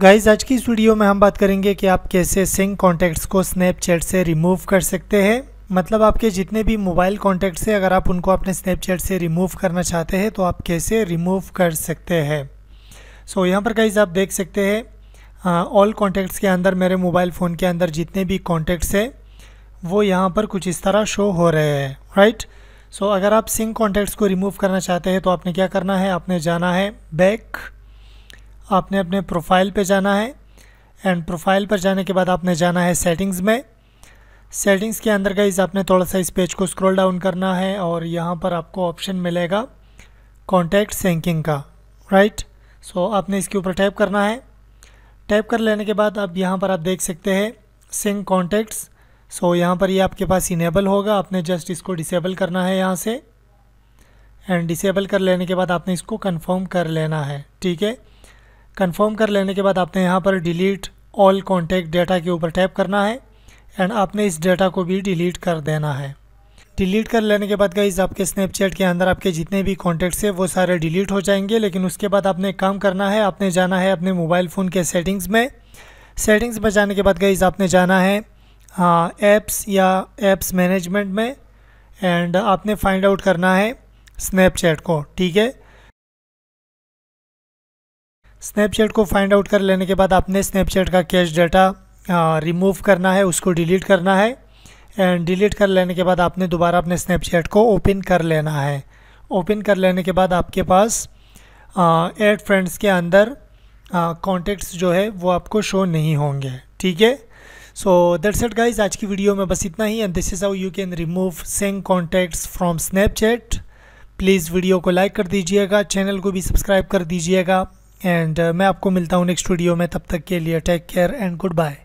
Guys आज की इस वीडियो में हम बात करेंगे कि आप कैसे सिंक कॉन्टैक्ट्स को स्नैपचैट से रिमूव कर सकते हैं मतलब आपके जितने भी मोबाइल कॉन्टैक्ट्स हैं अगर आप उनको अपने स्नैपचैट से रिमूव करना चाहते हैं तो आप कैसे रिमूव कर सकते हैं सो so, यहाँ पर गाइज आप देख सकते हैं ऑल कॉन्टैक्ट्स के अंदर मेरे मोबाइल फ़ोन के अंदर जितने भी कॉन्टैक्ट्स हैं वो यहाँ पर कुछ इस तरह शो हो रहे हैं राइट सो अगर आप सिंक कॉन्टैक्ट्स को रिमूव करना चाहते हैं तो आपने क्या करना है आपने जाना है बैक आपने अपने प्रोफाइल पे जाना है एंड प्रोफाइल पर जाने के बाद आपने जाना है सेटिंग्स में सेटिंग्स के अंदर गाइज आपने थोड़ा सा इस पेज को स्क्रॉल डाउन करना है और यहाँ पर आपको ऑप्शन मिलेगा कॉन्टैक्ट सेंकिंग का राइट right? सो so, आपने इसके ऊपर टैप करना है टैप कर लेने के बाद आप यहाँ पर आप देख सकते हैं सिंक कॉन्टैक्ट्स सो यहाँ पर ये यह आपके पास इनेबल होगा आपने जस्ट इसको डिसेबल करना है यहाँ से एंड डिसेबल कर लेने के बाद आपने इसको कंफर्म कर लेना है ठीक है कंफर्म कर लेने के बाद आपने यहाँ पर डिलीट ऑल कॉन्टैक्ट डेटा के ऊपर टैप करना है एंड आपने इस डेटा को भी डिलीट कर देना है डिलीट कर लेने के बाद गाइज आपके स्नैपचैट के अंदर आपके जितने भी कॉन्टैक्ट्स है वो सारे डिलीट हो जाएंगे लेकिन उसके बाद आपने काम करना है आपने जाना है अपने मोबाइल फ़ोन के सेटिंग्स में सेटिंग्स में जाने के बाद गाइज आपने जाना है ऐप्स या एप्स मैनेजमेंट में एंड आपने फाइंड आउट करना है स्नैपचैट को ठीक है स्नैपचैट को फाइंड आउट कर लेने के बाद आपने स्नैपचैट का कैश डाटा रिमूव करना है उसको डिलीट करना है एंड डिलीट कर लेने के बाद आपने दोबारा अपने स्नैपचैट को ओपन कर लेना है ओपन कर लेने के बाद आपके पास एड फ्रेंड्स के अंदर कॉन्टेक्ट्स जो है वो आपको शो नहीं होंगे ठीक है सो दैट्स इट गाइज आज की वीडियो में बस इतना ही and this is how you can remove sync contacts from Snapchat please video को लाइक कर दीजिएगा चैनल को भी सब्सक्राइब कर दीजिएगा एंड uh, मैं आपको मिलता हूँ नेक्स्ट वीडियो में तब तक के लिए take care and good bye